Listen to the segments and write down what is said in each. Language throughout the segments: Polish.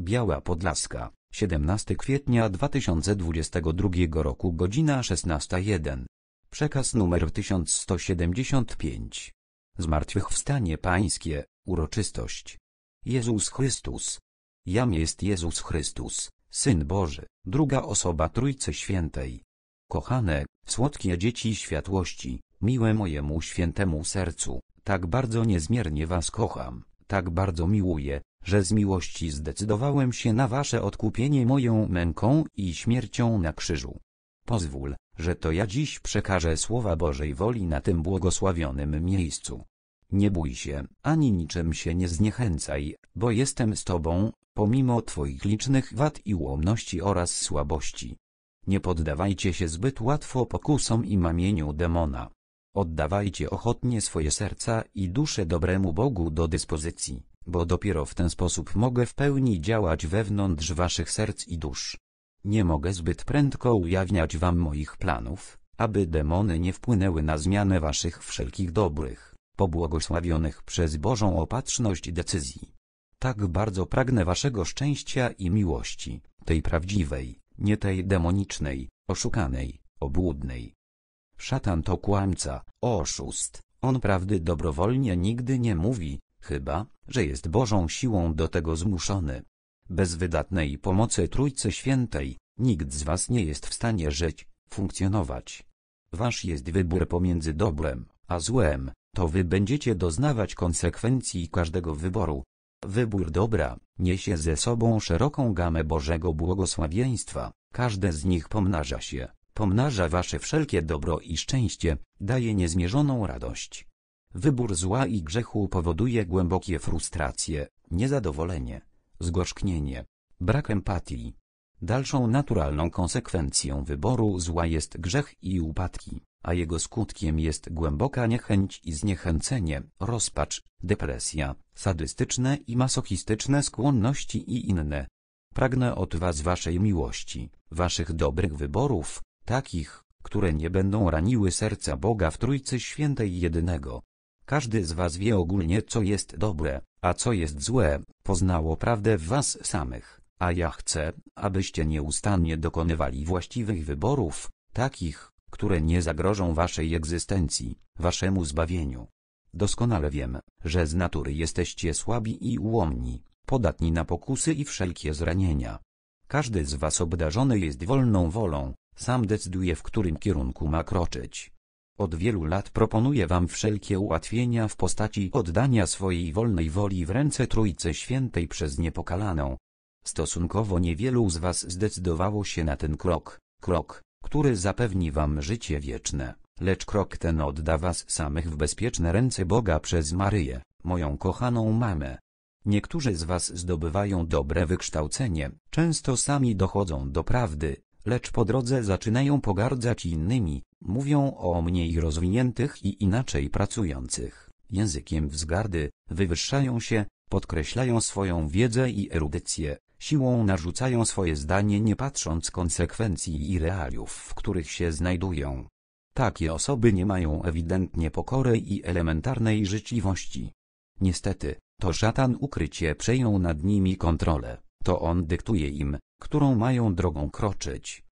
Biała Podlaska, 17 kwietnia 2022 roku godzina 16.01. Przekaz numer 1175. Zmartwychwstanie Pańskie, uroczystość. Jezus Chrystus. Jam jest Jezus Chrystus, Syn Boży, druga osoba Trójcy Świętej. Kochane, słodkie dzieci światłości, miłe mojemu świętemu sercu, tak bardzo niezmiernie was kocham, tak bardzo miłuję, że z miłości zdecydowałem się na wasze odkupienie moją męką i śmiercią na krzyżu. Pozwól, że to ja dziś przekażę słowa Bożej woli na tym błogosławionym miejscu. Nie bój się, ani niczym się nie zniechęcaj, bo jestem z Tobą, pomimo Twoich licznych wad i ułomności oraz słabości. Nie poddawajcie się zbyt łatwo pokusom i mamieniu demona. Oddawajcie ochotnie swoje serca i dusze dobremu Bogu do dyspozycji bo dopiero w ten sposób mogę w pełni działać wewnątrz waszych serc i dusz. Nie mogę zbyt prędko ujawniać wam moich planów, aby demony nie wpłynęły na zmianę waszych wszelkich dobrych, pobłogosławionych przez Bożą opatrzność decyzji. Tak bardzo pragnę waszego szczęścia i miłości, tej prawdziwej, nie tej demonicznej, oszukanej, obłudnej. Szatan to kłamca, oszust, on prawdy dobrowolnie nigdy nie mówi, chyba, że jest Bożą siłą do tego zmuszony. Bez wydatnej pomocy Trójcy Świętej, nikt z was nie jest w stanie żyć, funkcjonować. Wasz jest wybór pomiędzy dobrem, a złem, to wy będziecie doznawać konsekwencji każdego wyboru. Wybór dobra, niesie ze sobą szeroką gamę Bożego błogosławieństwa, każde z nich pomnaża się, pomnaża wasze wszelkie dobro i szczęście, daje niezmierzoną radość. Wybór zła i grzechu powoduje głębokie frustracje, niezadowolenie, zgorzknienie, brak empatii. Dalszą naturalną konsekwencją wyboru zła jest grzech i upadki, a jego skutkiem jest głęboka niechęć i zniechęcenie, rozpacz, depresja, sadystyczne i masochistyczne skłonności i inne. Pragnę od Was Waszej miłości, Waszych dobrych wyborów, takich, które nie będą raniły serca Boga w Trójcy Świętej Jedynego. Każdy z was wie ogólnie co jest dobre, a co jest złe, poznało prawdę w was samych, a ja chcę, abyście nieustannie dokonywali właściwych wyborów, takich, które nie zagrożą waszej egzystencji, waszemu zbawieniu. Doskonale wiem, że z natury jesteście słabi i ułomni, podatni na pokusy i wszelkie zranienia. Każdy z was obdarzony jest wolną wolą, sam decyduje w którym kierunku ma kroczyć. Od wielu lat proponuję wam wszelkie ułatwienia w postaci oddania swojej wolnej woli w ręce Trójcy Świętej przez niepokalaną. Stosunkowo niewielu z was zdecydowało się na ten krok, krok, który zapewni wam życie wieczne, lecz krok ten odda was samych w bezpieczne ręce Boga przez Maryję, moją kochaną mamę. Niektórzy z was zdobywają dobre wykształcenie, często sami dochodzą do prawdy, lecz po drodze zaczynają pogardzać innymi, Mówią o mniej rozwiniętych i inaczej pracujących, językiem wzgardy, wywyższają się, podkreślają swoją wiedzę i erudycję, siłą narzucają swoje zdanie nie patrząc konsekwencji i realiów, w których się znajdują. Takie osoby nie mają ewidentnie pokory i elementarnej życzliwości. Niestety, to szatan ukrycie przejął nad nimi kontrolę, to on dyktuje im, którą mają drogą kroczyć.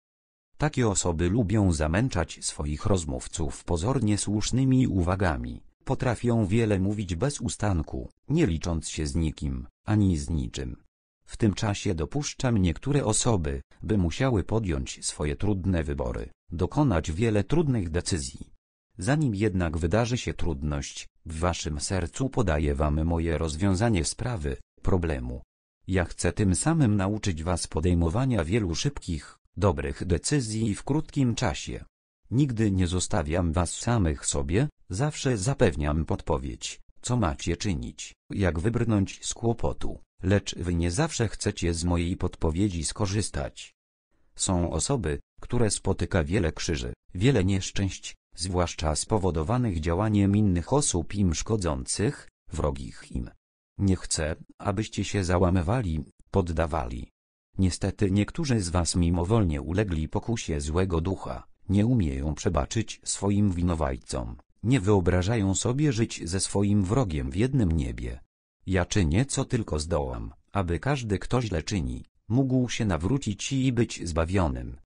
Takie osoby lubią zamęczać swoich rozmówców pozornie słusznymi uwagami, potrafią wiele mówić bez ustanku, nie licząc się z nikim, ani z niczym. W tym czasie dopuszczam niektóre osoby, by musiały podjąć swoje trudne wybory, dokonać wiele trudnych decyzji. Zanim jednak wydarzy się trudność, w waszym sercu podaję wam moje rozwiązanie sprawy, problemu. Ja chcę tym samym nauczyć was podejmowania wielu szybkich, dobrych decyzji w krótkim czasie. Nigdy nie zostawiam was samych sobie, zawsze zapewniam podpowiedź, co macie czynić, jak wybrnąć z kłopotu, lecz wy nie zawsze chcecie z mojej podpowiedzi skorzystać. Są osoby, które spotyka wiele krzyży, wiele nieszczęść, zwłaszcza spowodowanych działaniem innych osób im szkodzących, wrogich im. Nie chcę, abyście się załamywali, poddawali, Niestety niektórzy z was mimowolnie ulegli pokusie złego ducha, nie umieją przebaczyć swoim winowajcom, nie wyobrażają sobie żyć ze swoim wrogiem w jednym niebie. Ja czynię co tylko zdołam, aby każdy kto źle czyni, mógł się nawrócić i być zbawionym.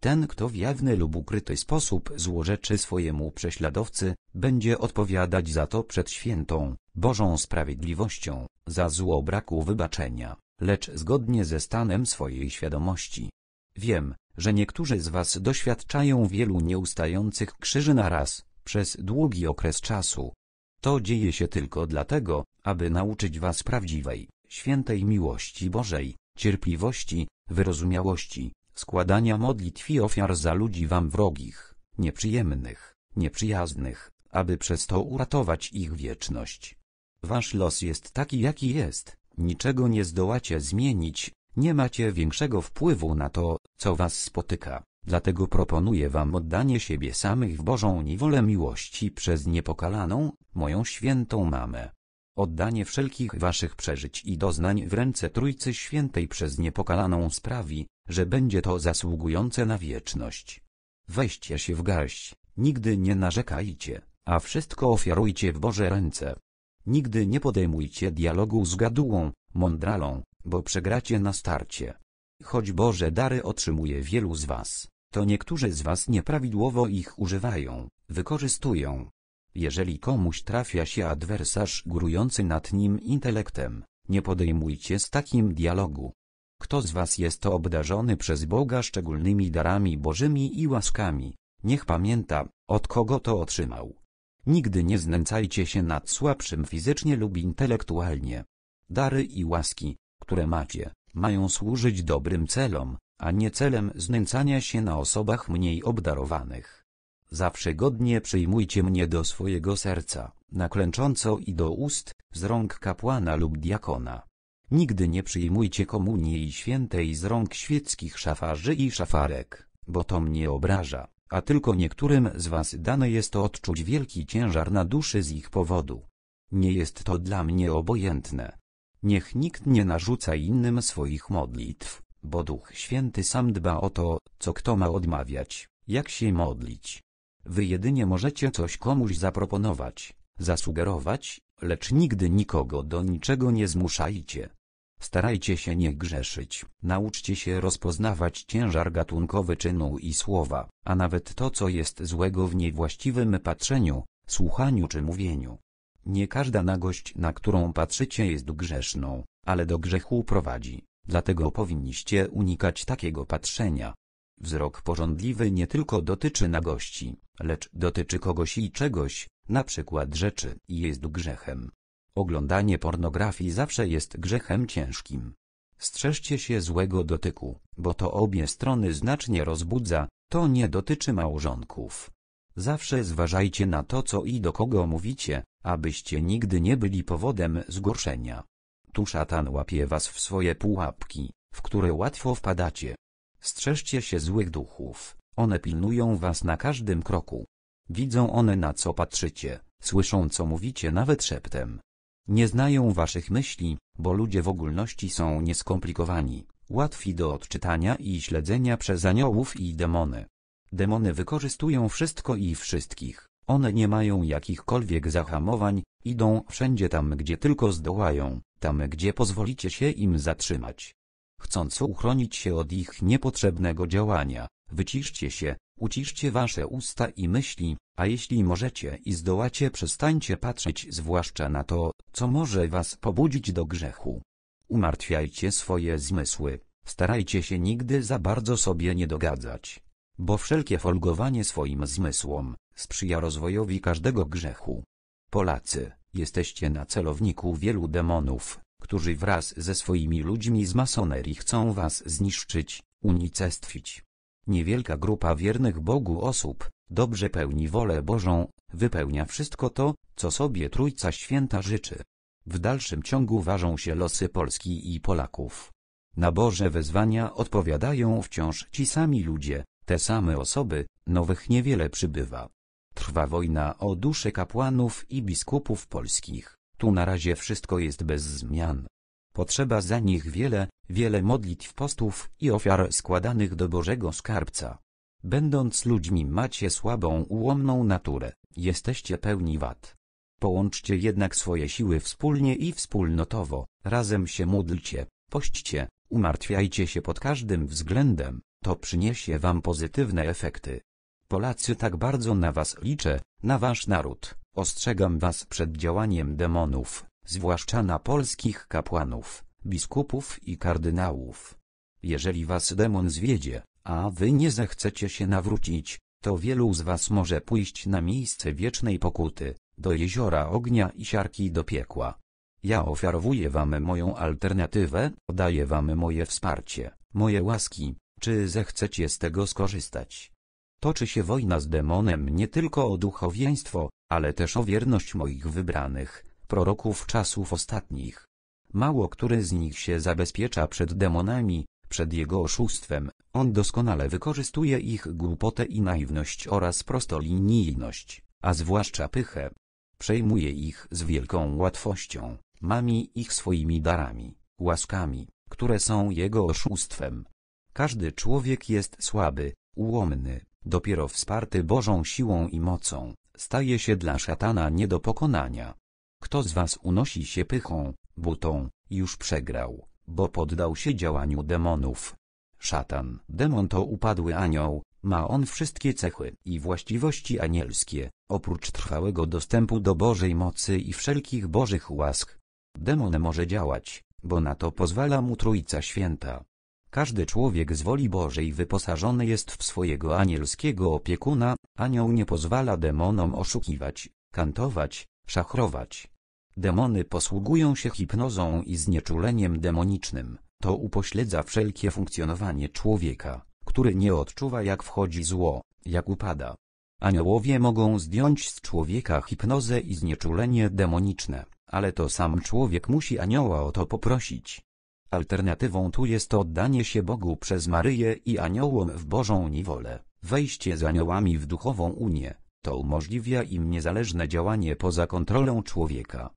Ten kto w jawny lub ukryty sposób złorzeczy swojemu prześladowcy, będzie odpowiadać za to przed świętą, Bożą sprawiedliwością, za zło braku wybaczenia lecz zgodnie ze stanem swojej świadomości. Wiem, że niektórzy z Was doświadczają wielu nieustających krzyży na raz, przez długi okres czasu. To dzieje się tylko dlatego, aby nauczyć Was prawdziwej, świętej miłości Bożej, cierpliwości, wyrozumiałości, składania modlitw i ofiar za ludzi Wam wrogich, nieprzyjemnych, nieprzyjaznych, aby przez to uratować ich wieczność. Wasz los jest taki jaki jest Niczego nie zdołacie zmienić, nie macie większego wpływu na to, co was spotyka, dlatego proponuję wam oddanie siebie samych w Bożą niewolę miłości przez niepokalaną, moją świętą mamę. Oddanie wszelkich waszych przeżyć i doznań w ręce Trójcy Świętej przez niepokalaną sprawi, że będzie to zasługujące na wieczność. Weźcie się w garść, nigdy nie narzekajcie, a wszystko ofiarujcie w Boże ręce. Nigdy nie podejmujcie dialogu z gadułą, mądralą, bo przegracie na starcie. Choć Boże dary otrzymuje wielu z was, to niektórzy z was nieprawidłowo ich używają, wykorzystują. Jeżeli komuś trafia się adwersarz górujący nad nim intelektem, nie podejmujcie z takim dialogu. Kto z was jest obdarzony przez Boga szczególnymi darami bożymi i łaskami, niech pamięta, od kogo to otrzymał. Nigdy nie znęcajcie się nad słabszym fizycznie lub intelektualnie. Dary i łaski, które macie, mają służyć dobrym celom, a nie celem znęcania się na osobach mniej obdarowanych. Zawsze godnie przyjmujcie mnie do swojego serca, naklęcząco i do ust, z rąk kapłana lub diakona. Nigdy nie przyjmujcie komunii świętej z rąk świeckich szafarzy i szafarek, bo to mnie obraża a tylko niektórym z was dane jest odczuć wielki ciężar na duszy z ich powodu. Nie jest to dla mnie obojętne. Niech nikt nie narzuca innym swoich modlitw, bo Duch Święty sam dba o to, co kto ma odmawiać, jak się modlić. Wy jedynie możecie coś komuś zaproponować, zasugerować, lecz nigdy nikogo do niczego nie zmuszajcie. Starajcie się nie grzeszyć. Nauczcie się rozpoznawać ciężar gatunkowy czynu i słowa, a nawet to co jest złego w niewłaściwym patrzeniu, słuchaniu czy mówieniu. Nie każda nagość, na którą patrzycie jest grzeszną, ale do grzechu prowadzi, dlatego powinniście unikać takiego patrzenia. Wzrok porządliwy nie tylko dotyczy nagości, lecz dotyczy kogoś i czegoś, na przykład rzeczy i jest grzechem. Oglądanie pornografii zawsze jest grzechem ciężkim. Strzeżcie się złego dotyku, bo to obie strony znacznie rozbudza, to nie dotyczy małżonków. Zawsze zważajcie na to co i do kogo mówicie, abyście nigdy nie byli powodem zgorszenia. Tu szatan łapie was w swoje pułapki, w które łatwo wpadacie. Strzeżcie się złych duchów, one pilnują was na każdym kroku. Widzą one na co patrzycie, słyszą co mówicie nawet szeptem. Nie znają waszych myśli, bo ludzie w ogólności są nieskomplikowani, łatwi do odczytania i śledzenia przez aniołów i demony. Demony wykorzystują wszystko i wszystkich, one nie mają jakichkolwiek zahamowań, idą wszędzie tam gdzie tylko zdołają, tam gdzie pozwolicie się im zatrzymać. Chcąc uchronić się od ich niepotrzebnego działania, wyciszcie się, Uciszcie wasze usta i myśli, a jeśli możecie i zdołacie przestańcie patrzeć zwłaszcza na to, co może was pobudzić do grzechu. Umartwiajcie swoje zmysły, starajcie się nigdy za bardzo sobie nie dogadzać, bo wszelkie folgowanie swoim zmysłom sprzyja rozwojowi każdego grzechu. Polacy, jesteście na celowniku wielu demonów, którzy wraz ze swoimi ludźmi z masonerii chcą was zniszczyć, unicestwić Niewielka grupa wiernych Bogu osób, dobrze pełni wolę Bożą, wypełnia wszystko to, co sobie Trójca Święta życzy. W dalszym ciągu ważą się losy Polski i Polaków. Na Boże wezwania odpowiadają wciąż ci sami ludzie, te same osoby, nowych niewiele przybywa. Trwa wojna o dusze kapłanów i biskupów polskich, tu na razie wszystko jest bez zmian. Potrzeba za nich wiele, wiele modlitw postów i ofiar składanych do Bożego Skarbca. Będąc ludźmi macie słabą ułomną naturę, jesteście pełni wad. Połączcie jednak swoje siły wspólnie i wspólnotowo, razem się módlcie, pośćcie, umartwiajcie się pod każdym względem, to przyniesie wam pozytywne efekty. Polacy tak bardzo na was liczę, na wasz naród, ostrzegam was przed działaniem demonów, zwłaszcza na polskich kapłanów, biskupów i kardynałów. Jeżeli was demon zwiedzie, a wy nie zechcecie się nawrócić, to wielu z was może pójść na miejsce wiecznej pokuty, do jeziora ognia i siarki do piekła. Ja ofiarowuję wam moją alternatywę, daję wam moje wsparcie, moje łaski, czy zechcecie z tego skorzystać. Toczy się wojna z demonem nie tylko o duchowieństwo, ale też o wierność moich wybranych, proroków czasów ostatnich. Mało który z nich się zabezpiecza przed demonami, przed jego oszustwem, on doskonale wykorzystuje ich głupotę i naiwność oraz prostolinijność, a zwłaszcza pychę. Przejmuje ich z wielką łatwością, mami ich swoimi darami, łaskami, które są jego oszustwem. Każdy człowiek jest słaby, ułomny, dopiero wsparty Bożą siłą i mocą, staje się dla szatana nie do pokonania. Kto z was unosi się pychą, butą, już przegrał, bo poddał się działaniu demonów. Szatan, demon to upadły anioł, ma on wszystkie cechy i właściwości anielskie, oprócz trwałego dostępu do Bożej mocy i wszelkich Bożych łask. Demon może działać, bo na to pozwala mu Trójca Święta. Każdy człowiek z woli Bożej wyposażony jest w swojego anielskiego opiekuna, anioł nie pozwala demonom oszukiwać, kantować, szachrować. Demony posługują się hipnozą i znieczuleniem demonicznym, to upośledza wszelkie funkcjonowanie człowieka, który nie odczuwa jak wchodzi zło, jak upada. Aniołowie mogą zdjąć z człowieka hipnozę i znieczulenie demoniczne, ale to sam człowiek musi anioła o to poprosić. Alternatywą tu jest oddanie się Bogu przez Maryję i aniołom w Bożą niewolę, wejście z aniołami w duchową unię. To umożliwia im niezależne działanie poza kontrolą człowieka.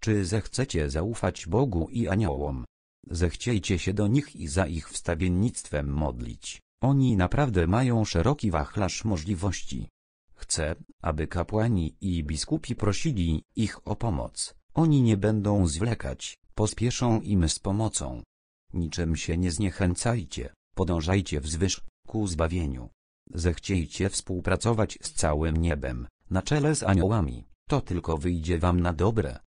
Czy zechcecie zaufać Bogu i aniołom? Zechciejcie się do nich i za ich wstawiennictwem modlić. Oni naprawdę mają szeroki wachlarz możliwości. Chcę, aby kapłani i biskupi prosili ich o pomoc. Oni nie będą zwlekać, pospieszą im z pomocą. Niczym się nie zniechęcajcie, podążajcie wzwyż ku zbawieniu. Zechciejcie współpracować z całym niebem, na czele z aniołami, to tylko wyjdzie wam na dobre.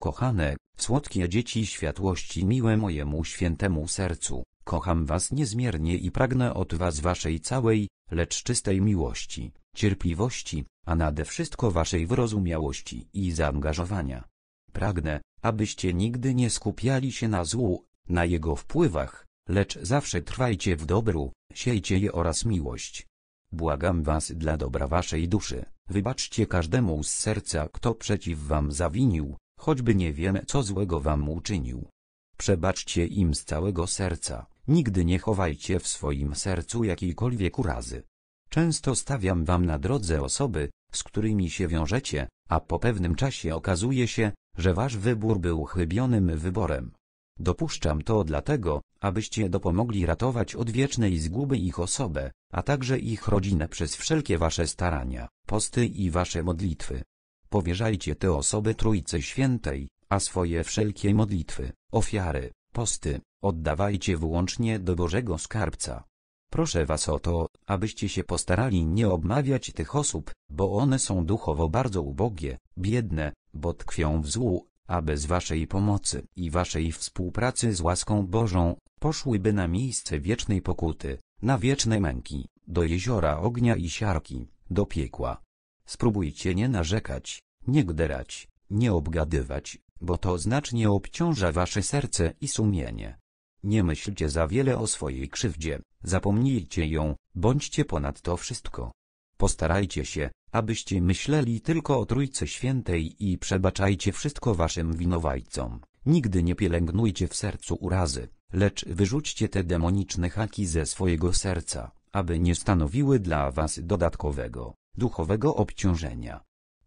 Kochane, słodkie dzieci światłości miłe mojemu świętemu sercu, kocham was niezmiernie i pragnę od was waszej całej, lecz czystej miłości, cierpliwości, a nade wszystko waszej wyrozumiałości i zaangażowania. Pragnę, abyście nigdy nie skupiali się na złu, na jego wpływach, lecz zawsze trwajcie w dobru, siejcie je oraz miłość, Błagam was dla dobra waszej duszy, wybaczcie każdemu z serca kto przeciw wam zawinił, choćby nie wiem co złego wam uczynił. Przebaczcie im z całego serca, nigdy nie chowajcie w swoim sercu jakiejkolwiek urazy. Często stawiam wam na drodze osoby, z którymi się wiążecie, a po pewnym czasie okazuje się, że wasz wybór był chybionym wyborem. Dopuszczam to dlatego, abyście dopomogli ratować od wiecznej zguby ich osobę, a także ich rodzinę przez wszelkie wasze starania, posty i wasze modlitwy. Powierzajcie te osoby trójce Świętej, a swoje wszelkie modlitwy, ofiary, posty, oddawajcie wyłącznie do Bożego Skarbca. Proszę was o to, abyście się postarali nie obmawiać tych osób, bo one są duchowo bardzo ubogie, biedne, bo tkwią w złu, a bez waszej pomocy i waszej współpracy z łaską Bożą, poszłyby na miejsce wiecznej pokuty, na wieczne męki, do jeziora ognia i siarki, do piekła. Spróbujcie nie narzekać, nie gderać, nie obgadywać, bo to znacznie obciąża wasze serce i sumienie. Nie myślcie za wiele o swojej krzywdzie, zapomnijcie ją, bądźcie ponad to wszystko. Postarajcie się, abyście myśleli tylko o Trójce Świętej i przebaczajcie wszystko waszym winowajcom. Nigdy nie pielęgnujcie w sercu urazy, lecz wyrzućcie te demoniczne haki ze swojego serca, aby nie stanowiły dla was dodatkowego, duchowego obciążenia.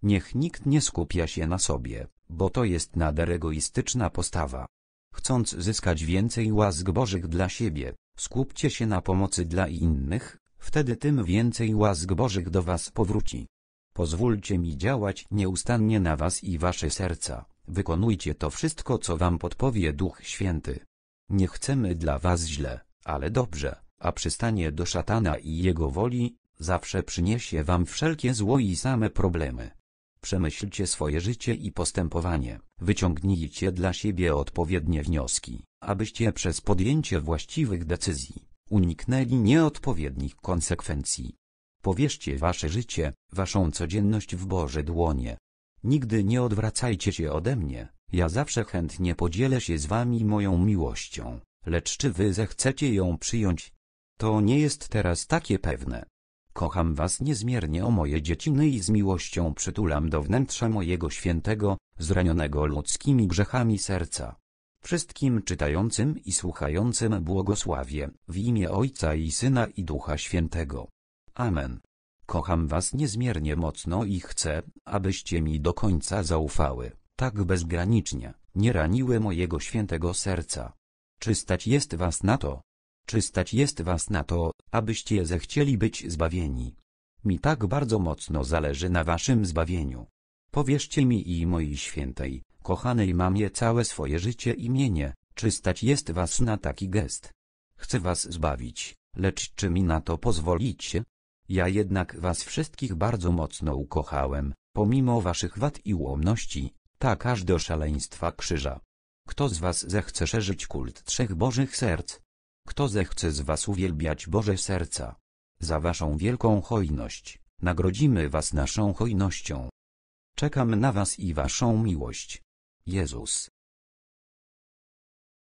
Niech nikt nie skupia się na sobie, bo to jest nader egoistyczna postawa. Chcąc zyskać więcej łask Bożych dla siebie, skupcie się na pomocy dla innych, wtedy tym więcej łask Bożych do was powróci. Pozwólcie mi działać nieustannie na was i wasze serca, wykonujcie to wszystko co wam podpowie Duch Święty. Nie chcemy dla was źle, ale dobrze, a przystanie do szatana i jego woli, zawsze przyniesie wam wszelkie zło i same problemy. Przemyślcie swoje życie i postępowanie, wyciągnijcie dla siebie odpowiednie wnioski, abyście przez podjęcie właściwych decyzji uniknęli nieodpowiednich konsekwencji. Powierzcie wasze życie, waszą codzienność w Boże dłonie. Nigdy nie odwracajcie się ode mnie, ja zawsze chętnie podzielę się z wami moją miłością, lecz czy wy zechcecie ją przyjąć? To nie jest teraz takie pewne. Kocham was niezmiernie o moje dzieciny i z miłością przytulam do wnętrza mojego świętego, zranionego ludzkimi grzechami serca. Wszystkim czytającym i słuchającym błogosławie, w imię Ojca i Syna i Ducha Świętego. Amen. Kocham was niezmiernie mocno i chcę, abyście mi do końca zaufały, tak bezgranicznie, nie raniły mojego świętego serca. Czy stać jest was na to? Czy stać jest was na to, abyście zechcieli być zbawieni? Mi tak bardzo mocno zależy na waszym zbawieniu. Powierzcie mi i mojej świętej, kochanej mamie całe swoje życie i mienie, czy stać jest was na taki gest? Chcę was zbawić, lecz czy mi na to pozwolicie? Ja jednak was wszystkich bardzo mocno ukochałem, pomimo waszych wad i ułomności, tak aż do szaleństwa krzyża. Kto z was zechce szerzyć kult trzech Bożych serc? Kto zechce z was uwielbiać Boże serca? Za waszą wielką hojność, nagrodzimy was naszą hojnością. Czekam na was i waszą miłość. Jezus